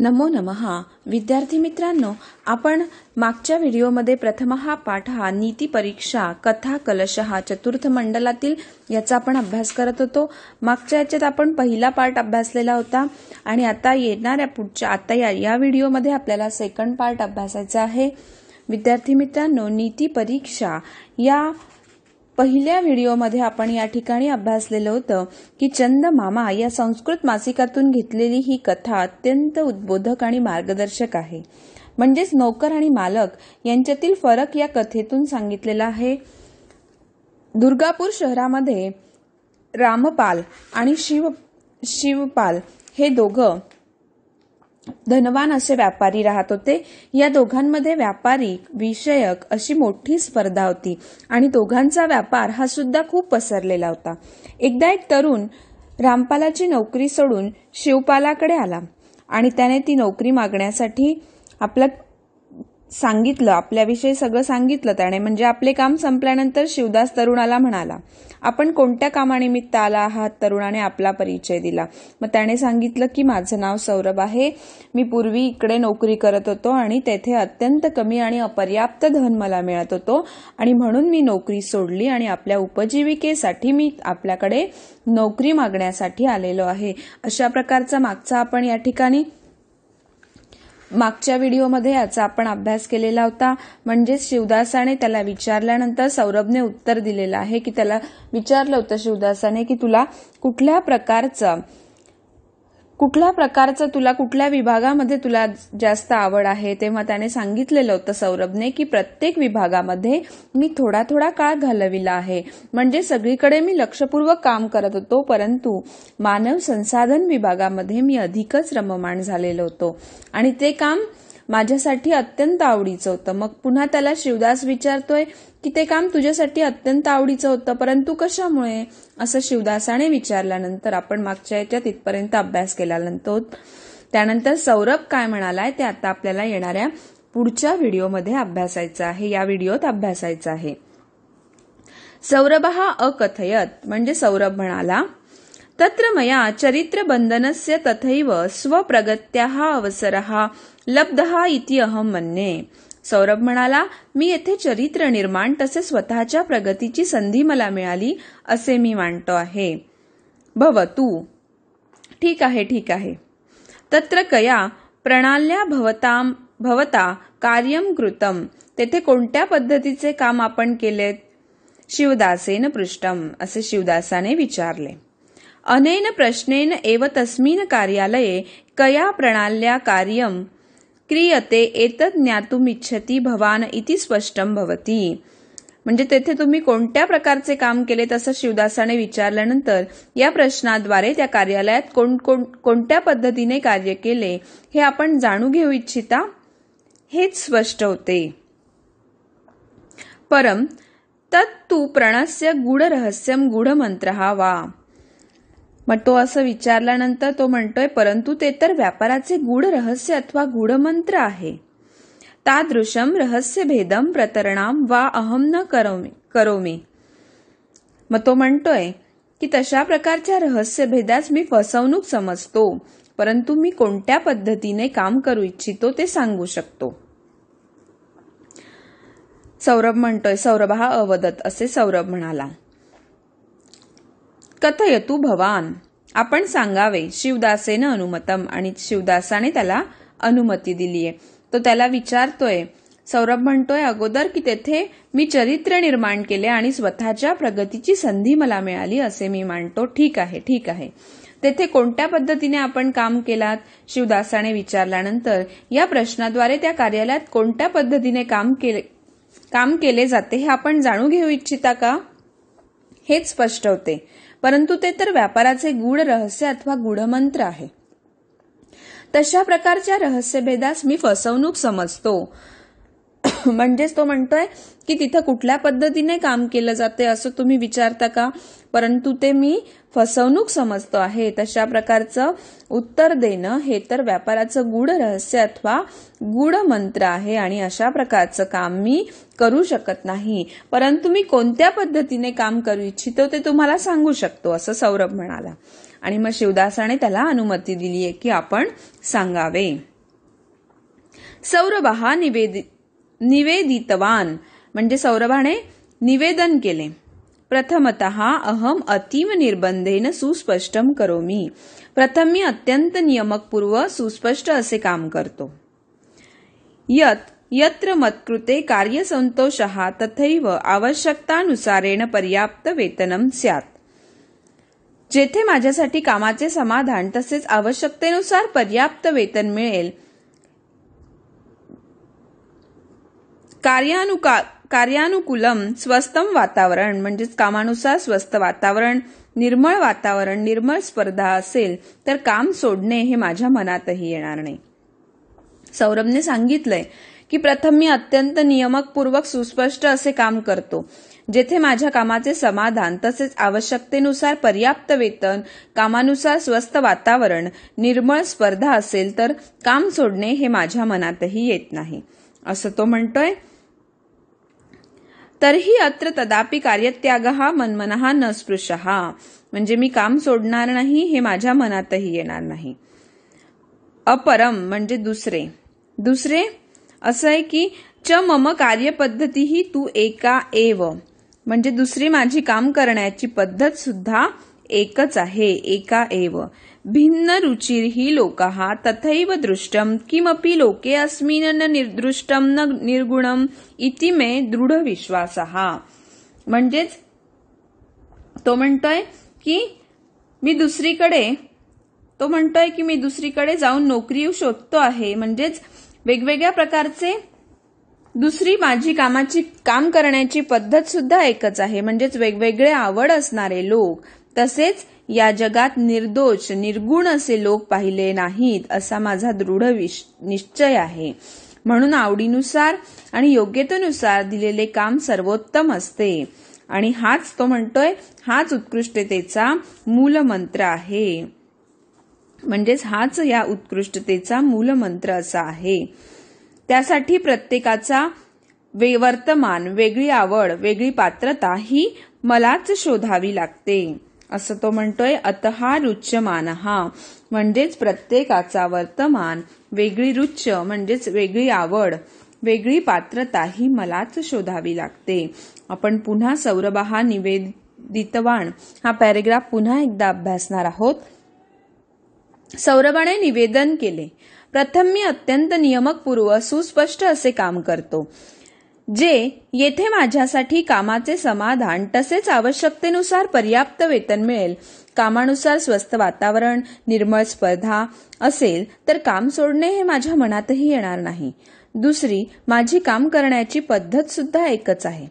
नमो नमहा विद्यार्थी मित्रांनो आपण मागच्या व्हिडिओमध्ये प्रथम हा पाठ हा नीती परीक्षा कथा कलश हा चतुर्थ मंडलातील याचा आपण अभ्यास करत होतो मागच्या याच्यात आपण पहिला पार्ट अभ्यासलेला होता आणि आता येणाऱ्या पुढच्या आता या या व्हिडिओमध्ये आपल्याला सेकंड पार्ट अभ्यासायचा आहे विद्यार्थी मित्रांनो नीती परीक्षा या पहिल्या व्हिडिओमध्ये आपण या ठिकाणी अभ्यासलेलं होतं की चंद मामा या संस्कृत मासिकातून घेतलेली ही कथा अत्यंत उद्बोधक आणि मार्गदर्शक आहे म्हणजेच नोकर आणि मालक यांच्यातील फरक या कथेतून सांगितलेला आहे दुर्गापूर शहरामध्ये रामपाल आणि शिव शिवपाल हे दोघं धनवान असे व्यापारी राहत होते या दोघांमध्ये व्यापारी विषयक अशी मोठी स्पर्धा होती आणि दोघांचा व्यापार हा सुद्धा खूप पसरलेला होता एकदा एक तरुण रामपालाची नोकरी सोडून शिवपालाकडे आला आणि त्याने ती नोकरी मागण्यासाठी आपलं सांगितलं आपल्याविषयी सगळं सांगितलं त्याने म्हणजे आपले काम संपल्यानंतर शिवदास तरुणाला म्हणाला आपण कोणत्या कामानिमित्त आला आहात तरुणाने आपला परिचय दिला मग त्याने सांगितलं की माझं नाव सौरभ आहे मी पूर्वी इकडे नोकरी करत होतो आणि तेथे अत्यंत कमी आणि अपर्याप्त धन मला मिळत होतो आणि म्हणून मी नोकरी सोडली आणि आपल्या उपजीविकेसाठी मी आपल्याकडे नोकरी मागण्यासाठी आलेलो आहे अशा प्रकारचा मागचा आपण या ठिकाणी मागच्या व्हिडिओमध्ये याचा आपण अभ्यास केलेला होता म्हणजेच शिवदासाने त्याला विचारल्यानंतर सौरभने उत्तर दिलेलं आहे की त्याला विचारलं होतं शिवदासाने की तुला कुठल्या प्रकारचं कुठल्या प्रकारचं तुला कुठल्या विभागामध्ये तुला जास्त आवड आहे तेव्हा त्याने सांगितलेलं होतं सौरभने की प्रत्येक विभागामध्ये मी थोडा थोडा काळ घालविला आहे म्हणजे सगळीकडे मी लक्षपूर्वक काम करत होतो परंतु मानव संसाधन विभागामध्ये मी अधिकच रममाण झालेलो होतो आणि ते काम माझ्यासाठी अत्यंत आवडीचं होतं मग पुन्हा त्याला शिवदास विचारतोय की ते काम तुझ्यासाठी अत्यंत आवडीचं होतं परंतु कशामुळे असं शिवदासाने विचारल्यानंतर आपण मागच्या याच्या तिथपर्यंत अभ्यास केला नंतर त्यानंतर सौरभ काय म्हणालाय ते आता आपल्याला येणाऱ्या पुढच्या व्हिडिओमध्ये अभ्यासायचं आहे या व्हिडिओत अभ्यासायचं आहे सौरभ हा अकथयत म्हणजे सौरभ म्हणाला तत्र मया चरित्रबन्धनस्य तथैव स्वप्रगत्याः अवसरः लब्धः इति अहम मन्ये सौरभ म्हणाला मी येथे चरित्र निर्माण तसे स्वतःच्या प्रगतीची संधी मला मिळाली असे मी मानतो आहे भवतु ठीक आहे ठीक आहे तत्र कया प्रणाल्या भवताम भवता कार्यम कृतम तेथे कोणत्या पद्धतीचे काम आपण केलेत शिवदासेन पृष्ठम असे शिवदासाने विचारले अनेन प्रश्नेन एव तस्मिन् कार्यालये कया प्रणाल्या कार्यं क्रियते एतत् इच्छति भवान इति स्पष्टं भवति म्हणजे तेथे तुम्ही कोणत्या प्रकारचे काम केले तसं शिवदासाने विचारल्यानंतर या प्रश्नाद्वारे त्या कार्यालयात कोण कोण कोणत्या पद्धतीने कार्य केले हे आपण जाणून घेऊ इच्छिता हेच स्पष्ट होते परम तत्तु प्रणस्य गुढ रहस्यम मंत्र वा मग तो असं विचारल्यानंतर तो म्हणतोय परंतु ते तर व्यापाराचे गूढ रहस्य अथवा मंत्र आहे तादृशम भेदम प्रतरणाम वा अहम न करो करोमि मग तो म्हणतोय की तशा प्रकारच्या रहस्यभेदास मी फसवणूक समजतो परंतु मी कोणत्या पद्धतीने काम करू इच्छितो ते सांगू शकतो सौरभ म्हणतोय सौरभ हा अवदत असे सौरभ म्हणाला कथयतु भवान आपण सांगावे शिवदासेनं अनुमतम आणि शिवदासाने त्याला अनुमती दिलीये तो त्याला विचारतोय सौरभ म्हणतोय अगोदर की तेथे मी चरित्र निर्माण केले आणि स्वतःच्या प्रगतीची संधी मला मिळाली असे मी मानतो ठीक आहे ठीक आहे तेथे कोणत्या पद्धतीने आपण काम केलात शिवदासाने विचारल्यानंतर या प्रश्नाद्वारे त्या कार्यालयात कोणत्या पद्धतीने काम केले काम केले जाते हे आपण जाणून घेऊ इच्छिता का हेच स्पष्ट होते परंतु ते तर व्यापाराचे गूढ रहस्य अथवा गूढमंत्र आहे तशा प्रकारच्या रहस्यभेदास मी फसवणूक समजतो म्हणजेच तो म्हणतोय की तिथं कुठल्या पद्धतीने काम केलं जाते असं तुम्ही विचारता का परंतु ते मी फसवणूक समजतो आहे तशा प्रकारचं उत्तर देणं हे तर व्यापाराचं गूढ रहस्य अथवा गूढ मंत्र आहे आणि अशा प्रकारचं काम मी करू शकत नाही परंतु मी कोणत्या पद्धतीने काम करू इच्छितो ते तुम्हाला सांगू शकतो असं सौरभ म्हणाला आणि मग शिवदासाने त्याला अनुमती दिली आहे की आपण सांगावे सौरभ हा निवेदित निवेदितवान म्हणजे सौरभाने निवेदन केले प्रथमत अहम अतिम निर्बंधेन सुस्पष्टम करोमी प्रथम मी अत्यंत नियमकपूर्व सुस्पष्ट असे काम करतो यत यत्र मत्कृते कार्यसंतोष तथैव आवश्यकतानुसारेण पर्याप्त वेतनम स्यात जेथे माझ्यासाठी कामाचे समाधान तसेच आवश्यकतेनुसार पर्याप्त वेतन मिळेल कार्यानुका कार्यानुकूलम स्वस्तम वातावरण म्हणजेच कामानुसार स्वस्त वातावरण निर्मळ वातावरण निर्मळ स्पर्धा असेल तर काम सोडणे हे माझ्या मनातही येणार नाही सौरभने सांगितलंय की प्रथम मी अत्यंत नियमकपूर्वक सुस्पष्ट असे काम करतो जेथे माझ्या कामाचे समाधान तसेच आवश्यकतेनुसार पर्याप्त वेतन कामानुसार स्वस्त वातावरण निर्मळ स्पर्धा असेल तर काम सोडणे हे माझ्या मनातही येत नाही असं तो म्हणतोय तरीही अत्र तदापि कार्यत्याग हा मनमनहा न स्पृश म्हणजे मी काम सोडणार नाही हे माझ्या मनातही येणार नाही अपरम म्हणजे दुसरे दुसरे असं आहे की च मम कार्यपद्धती ही तू एका एव म्हणजे दुसरी माझी काम करण्याची पद्धत सुद्धा एकच आहे एका एव भिन्न रुचिर्हि लोकाः तथैव दृष्टं किमपि लोके अस्मिन् न निर्दृष्टं न निर्गुणम इति मे दृढ विश्वास म्हणजेच तो म्हणतोय की मी दुसरीकडे तो म्हणतोय की मी दुसरीकडे जाऊन नोकरी शोधतो आहे म्हणजेच वेगवेगळ्या प्रकारचे दुसरी माझी कामाची काम करण्याची पद्धत सुद्धा एकच आहे म्हणजेच वेगवेगळे आवड असणारे लोक तसेच या जगात निर्दोष निर्गुण असे लोक पाहिले नाहीत असा माझा दृढ निश्चय आहे म्हणून आवडीनुसार आणि योग्यतेनुसार दिलेले काम सर्वोत्तम असते आणि हाच तो म्हणतोय हाच उत्कृष्टतेचा मूलमंत्र आहे म्हणजेच हाच या उत्कृष्टतेचा मूलमंत्र असा आहे त्यासाठी प्रत्येकाचा वे वर्तमान वेगळी आवड वेगळी पात्रता ही मलाच शोधावी लागते असं तो म्हणतोय अतहा रुच्यमान हा म्हणजेच प्रत्येकाचा वर्तमान वेगळी रुच्य म्हणजेच वेगळी आवड वेगळी पात्रता ही मलाच शोधावी लागते आपण पुन्हा सौरभ हा निवेदितवाण हा पॅरेग्राफ पुन्हा एकदा अभ्यासणार आहोत सौरभाने निवेदन केले प्रथम मी अत्यंत नियमक पूर्व सुस्पष्ट असे काम करतो जे येथे माझ्यासाठी कामाचे समाधान तसेच आवश्यकतेनुसार पर्याप्त वेतन मिळेल कामानुसार स्वस्त वातावरण निर्मळ स्पर्धा असेल तर काम सोडणे हे माझ्या मनातही येणार नाही दुसरी माझी काम करण्याची पद्धत सुद्धा एकच आहे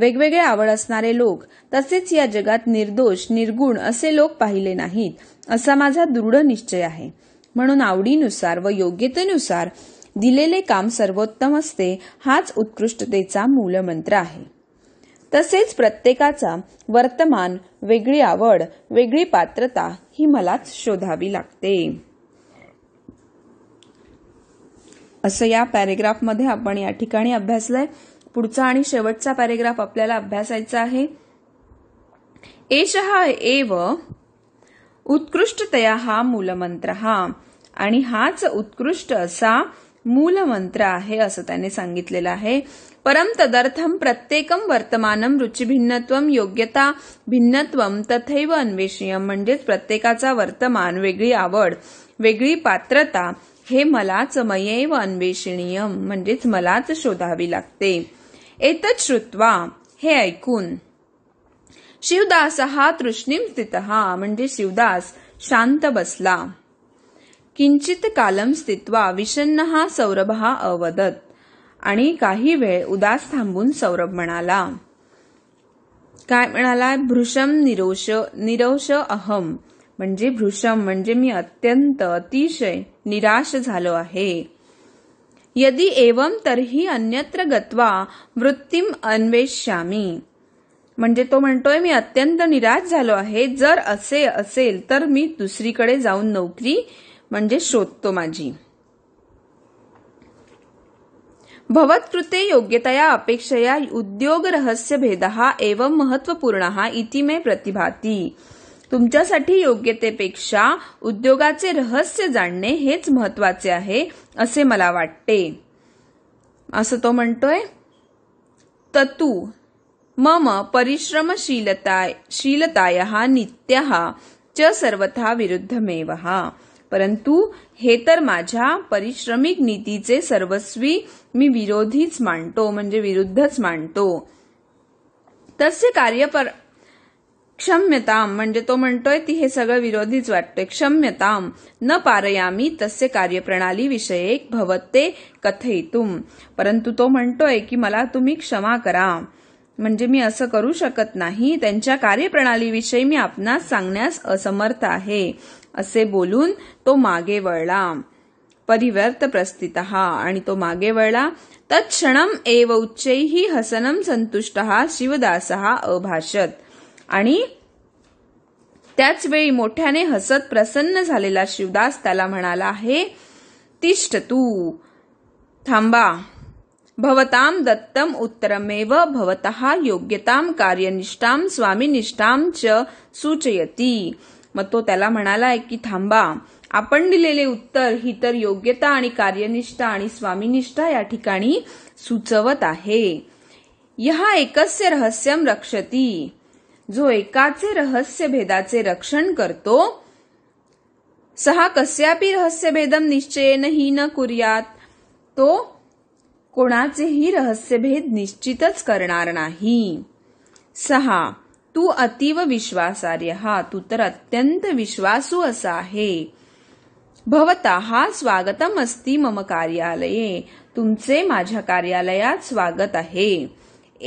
वेगवेगळे आवड असणारे लोक तसेच या जगात निर्दोष निर्गुण असे लोक पाहिले नाहीत असा माझा दृढ निश्चय आहे म्हणून आवडीनुसार व योग्यतेनुसार दिलेले काम सर्वोत्तम असते हाच उत्कृष्टतेचा मूलमंत्र आहे तसेच प्रत्येकाचा वर्तमान वेगळी आवड वेगळी पात्रता ही मलाच शोधावी लागते असं या पॅरेग्राफमध्ये आपण या ठिकाणी अभ्यासलंय पुढचा आणि शेवटचा पॅरेग्राफ आपल्याला अभ्यासायचा आहे एषः एव उत्कृष्टतया हा मूलमंत्र हा आणि हाच उत्कृष्ट असा मूलमंत्र आहे असं त्याने सांगितलेलं आहे परम तदर्थम प्रत्येकम वर्तमानम रुचिभिन्नत्व योग्यता भिन्नत्व तथैव अन्वेषणीयम म्हणजेच प्रत्येकाचा वर्तमान वेगळी आवड वेगळी पात्रता हे मलाच मयैव अन्वेषणीयम म्हणजेच मलाच शोधावी लागते एतच श्रुत्वा हे ऐकून शिवदास हा तृष्णीम स्थित म्हणजे शिवदास शांत बसला किंचित कालम स्थित्वा विषन्न हा सौरभ हा अवदत आणि काही वेळ उदास थांबून सौरभ म्हणाला काय म्हणाला भृशम निरोष निरोष अहम म्हणजे भृशम म्हणजे मी अत्यंत अतिशय निराश झालो आहे यदि एवम तरही अन्यत्र गत्वा वृत्तीम अन्वेष्यामी म्हणजे तो म्हणतोय मी अत्यंत निराश झालो आहे जर असे असेल तर मी दुसरीकडे जाऊन नोकरी म्हणजे शोधतो माझी भवत्कृते योग्यतया अपेक्षया उद्योग रहस्य भेद एवं महत्वपूर्ण इति मे प्रतिभाती तुमच्यासाठी योग्यतेपेक्षा उद्योगाचे रहस्य जाणणे हेच महत्वाचे आहे असे मला वाटते असं तो म्हणतोय ततु मम परिश्रमशीलता शीलताया नित्य च सर्वथा विरुद्धमेव परंतु हे तर माझ्या परिश्रमिक नीतीचे सर्वस्वी मी विरोधीच मांडतो म्हणजे विरुद्धच मांडतो कार्य कार्यपर क्षम्यताम म्हणजे तो म्हणतोय ती हे सगळं विरोधीच वाटतोय क्षम्यताम न पारयामी तस्य कार्यप्रणाली विषयक भवते कथयितुम परंतु तो म्हणतोय की मला तुम्ही क्षमा करा म्हणजे मी असं करू शकत नाही त्यांच्या कार्यप्रणालीविषयी मी आपणास सांगण्यास असमर्थ आहे असे बोलून तो मागे वळला परिवर्त प्रस्थित आणि तो मागे वळला तत्क्षणम एव उच्चैही हसनम संतुष्ट शिवदास अभाषत आणि त्याच वेळी मोठ्याने हसत प्रसन्न झालेला शिवदास त्याला म्हणाला हे तिष्ठ तू थांबा भवताम दत्तम उत्तरमेव भवतः योग्यताम कार्यनिष्ठाम स्वामीनिष्ठाम च सूचयती मग तो त्याला आहे की थांबा आपण दिलेले उत्तर ही तर योग्यता आणि कार्यनिष्ठा आणि स्वामीनिष्ठा या ठिकाणी सुचवत आहे यहा एकस्य रहस्यम रक्षती जो एकाचे रहस्य भेदाचे रक्षण करतो सहा कस्यापी रहस्यभेदम निश्चयेन ही न कुर्यात तो कोणाचेही रहस्यभेद निश्चितच करणार नाही सहा तू अतीव विश्वासार्य हा तू तर अत्यंत विश्वासू असा आहे भवता हा स्वागतम अस्ति मम कार्यालये तुमचे माझ्या कार्यालयात स्वागत आहे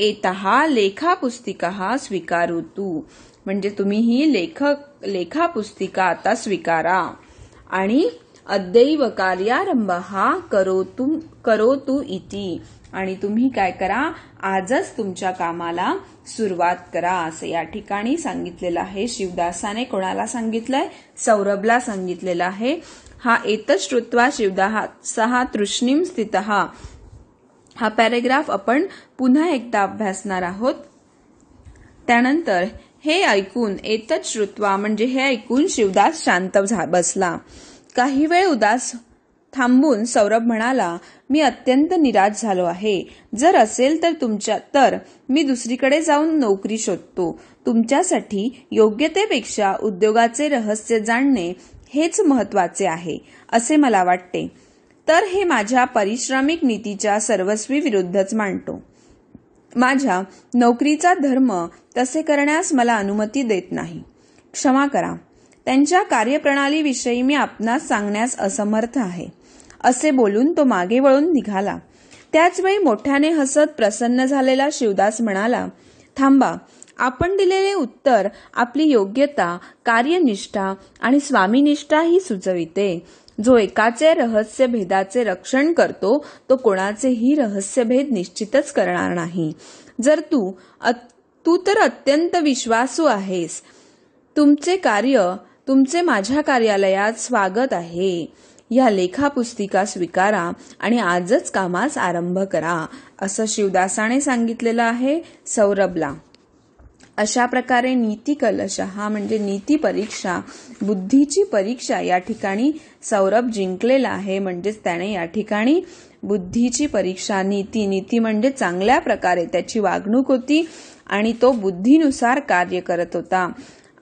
एतहा लेखा पुस्तिका स्वीकारू तू म्हणजे तुम्ही ही लेखक लेखा पुस्तिका आता स्वीकारा आणि अद्यैव कार्यारंभ हा करो तू इति आणि तुम्ही काय करा आजच तुमच्या कामाला सुरुवात करा असं या ठिकाणी सांगितलेलं आहे शिवदासाने कोणाला सांगितलंय सौरभला सांगितलेलं आहे हा एतच श्रुत्वा शिवदाहा सहा तृष्णीम स्थित हा पॅरेग्राफ आपण पुन्हा एकदा अभ्यासणार आहोत त्यानंतर हे ऐकून एतच श्रुत्वा म्हणजे हे ऐकून शिवदास शांत बसला काही वेळ उदास थांबून सौरभ म्हणाला मी अत्यंत निराश झालो आहे जर असेल तर तुमच्या तर मी दुसरीकडे जाऊन नोकरी शोधतो तुमच्यासाठी योग्यतेपेक्षा उद्योगाचे रहस्य जाणणे हेच महत्वाचे आहे असे मला वाटते तर हे माझ्या परिश्रमिक नीतीच्या सर्वस्वी विरुद्धच मांडतो माझ्या नोकरीचा धर्म तसे करण्यास मला अनुमती देत नाही क्षमा करा त्यांच्या कार्यप्रणालीविषयी मी आपणास सांगण्यास असमर्थ आहे असे बोलून तो मागे वळून निघाला त्याचवेळी मोठ्याने हसत प्रसन्न झालेला शिवदास म्हणाला थांबा आपण दिलेले उत्तर आपली योग्यता कार्यनिष्ठा आणि स्वामीनिष्ठा ही सुचविते जो एकाचे रहस्य भेदाचे रक्षण करतो तो कोणाचेही रहस्यभेद निश्चितच करणार नाही जर तू तू तर अत्यंत विश्वासू आहेस तुमचे कार्य तुमचे माझ्या कार्यालयात स्वागत आहे या लेखापुस्तिका स्वीकारा आणि आजच कामास आरंभ करा असं शिवदासाने सांगितलेलं आहे सौरभला अशा प्रकारे नीती कलश हा म्हणजे नीती परीक्षा बुद्धीची परीक्षा या ठिकाणी सौरभ जिंकलेला आहे म्हणजेच त्याने या ठिकाणी बुद्धीची परीक्षा नीती नीती म्हणजे चांगल्या प्रकारे त्याची वागणूक होती आणि तो बुद्धीनुसार कार्य करत होता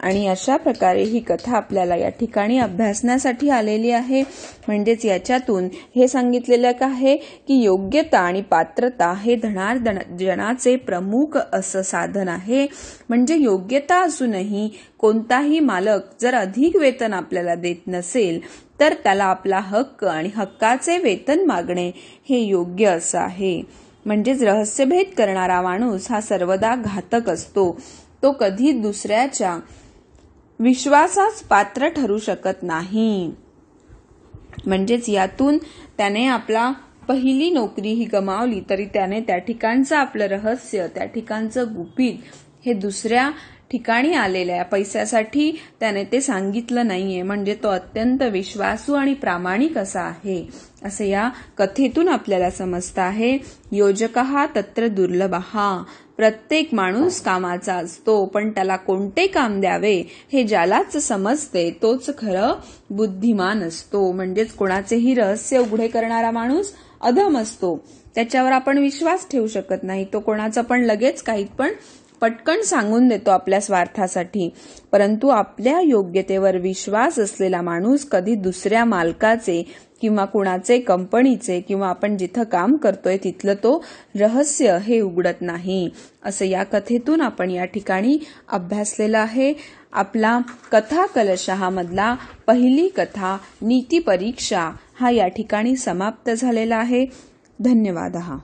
आणि अशा प्रकारे ही कथा आपल्याला या ठिकाणी अभ्यासण्यासाठी आलेली आहे म्हणजेच याच्यातून हे सांगितलेलं का आहे की योग्यता आणि पात्रता हे धणार जनाचे प्रमुख असं साधन आहे म्हणजे योग्यता असूनही कोणताही मालक जर अधिक वेतन आपल्याला देत नसेल तर त्याला आपला हक्क आणि हक्काचे वेतन मागणे हे योग्य असं आहे म्हणजेच रहस्यभेद करणारा माणूस हा सर्वदा घातक असतो तो कधी दुसऱ्याच्या विश्वासास पात्र ठरू शकत नाही म्हणजेच यातून त्याने आपला पहिली नोकरी ही गमावली तरी त्याने त्या ठिकाणचं आपलं रहस्य त्या ठिकाणचं गुपित हे दुसऱ्या ठिकाणी आलेल्या पैशासाठी त्याने ते सांगितलं नाहीये म्हणजे तो अत्यंत विश्वासू आणि प्रामाणिक असा आहे असे या कथेतून आपल्याला समजतं आहे योजक हा तत्र दुर्लभ हा प्रत्येक माणूस कामाचा असतो पण त्याला कोणते काम द्यावे हे ज्यालाच समजते तोच खरं बुद्धिमान असतो म्हणजेच कोणाचेही रहस्य उघडे करणारा माणूस अधम असतो त्याच्यावर आपण विश्वास ठेवू शकत नाही तो कोणाचा पण लगेच काही पण पटकन सांगून देतो आपल्या स्वार्थासाठी परंतु आपल्या योग्यतेवर विश्वास असलेला माणूस कधी दुसऱ्या मालकाचे किंवा कुणाचे कंपनीचे किंवा आपण जिथं काम करतोय तिथलं तो रहस्य हे उघडत नाही असं या कथेतून आपण या ठिकाणी अभ्यासलेलं आहे आपला कथा कलशहामधला पहिली कथा नीतीपरीक्षा परीक्षा हा या ठिकाणी समाप्त झालेला आहे धन्यवाद हा